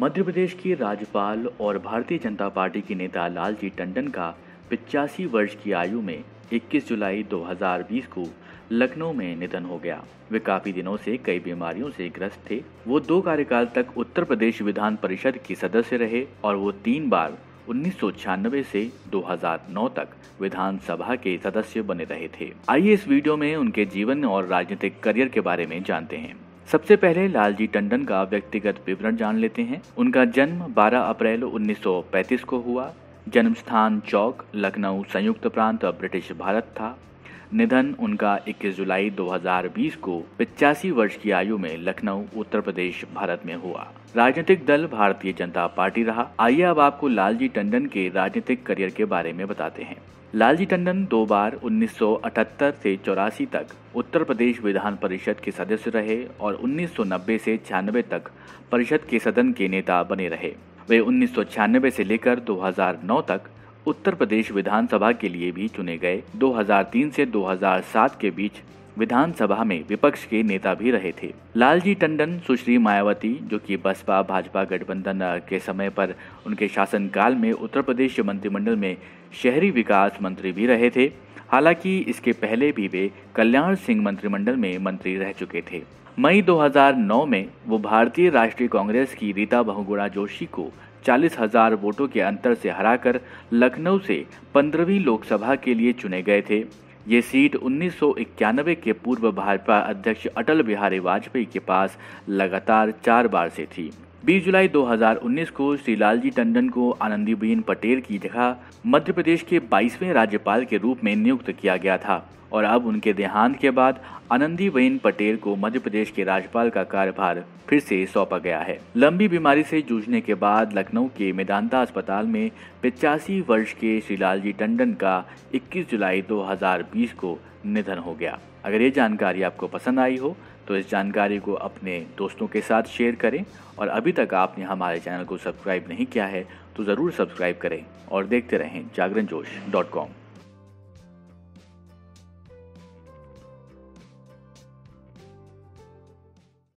मध्य प्रदेश की राज्यपाल और भारतीय जनता पार्टी के नेता लालजी टंडन का पिचासी वर्ष की आयु में 21 जुलाई 2020 को लखनऊ में निधन हो गया वे काफी दिनों से कई बीमारियों से ग्रस्त थे वो दो कार्यकाल तक उत्तर प्रदेश विधान परिषद के सदस्य रहे और वो तीन बार उन्नीस से 2009 तक विधानसभा के सदस्य बने रहे थे आइए इस वीडियो में उनके जीवन और राजनीतिक करियर के बारे में जानते हैं सबसे पहले लालजी टंडन का व्यक्तिगत विवरण जान लेते हैं उनका जन्म 12 अप्रैल 1935 को हुआ जन्म स्थान चौक लखनऊ संयुक्त प्रांत ब्रिटिश भारत था निधन उनका 21 जुलाई 2020 को पिचासी वर्ष की आयु में लखनऊ उत्तर प्रदेश भारत में हुआ राजनीतिक दल भारतीय जनता पार्टी रहा आइए अब आपको लालजी टंडन के राजनीतिक करियर के बारे में बताते हैं लालजी टंडन दो बार 1978 से चौरासी तक उत्तर प्रदेश विधान परिषद के सदस्य रहे और 1990 से छियानबे तक परिषद के सदन के नेता बने रहे वे उन्नीस से लेकर 2009 तक उत्तर प्रदेश विधानसभा के लिए भी चुने गए 2003 से 2007 के बीच विधानसभा में विपक्ष के नेता भी रहे थे लालजी टंडन सुश्री मायावती जो कि बसपा भाजपा गठबंधन के समय पर उनके शासनकाल में उत्तर प्रदेश मंत्रिमंडल में शहरी विकास मंत्री भी रहे थे हालांकि इसके पहले भी वे कल्याण सिंह मंत्रिमंडल में मंत्री रह चुके थे मई 2009 में वो भारतीय राष्ट्रीय कांग्रेस की रीता बहुगुणा जोशी को चालीस हजार वोटों के अंतर से हराकर लखनऊ से पंद्रहवीं लोकसभा के लिए चुने गए थे ये सीट उन्नीस के पूर्व भाजपा अध्यक्ष अटल बिहारी वाजपेयी के पास लगातार चार बार से थी 20 जुलाई 2019 को श्री लालजी टंडन को आनंदीबेन पटेल की जगह मध्य प्रदेश के 22वें राज्यपाल के रूप में नियुक्त किया गया था और अब उनके देहांत के बाद आनंदीबेन पटेल को मध्य प्रदेश के राज्यपाल का कार्यभार फिर से सौंपा गया है लंबी बीमारी से जूझने के बाद लखनऊ के मेदांता अस्पताल में पिचासी वर्ष के श्री लालजी टंडन का 21 जुलाई 2020 को निधन हो गया अगर ये जानकारी आपको पसंद आई हो तो इस जानकारी को अपने दोस्तों के साथ शेयर करें और अभी तक आपने हमारे चैनल को सब्सक्राइब नहीं किया है तो ज़रूर सब्सक्राइब करें और देखते रहें जागरण जोश डॉट कॉम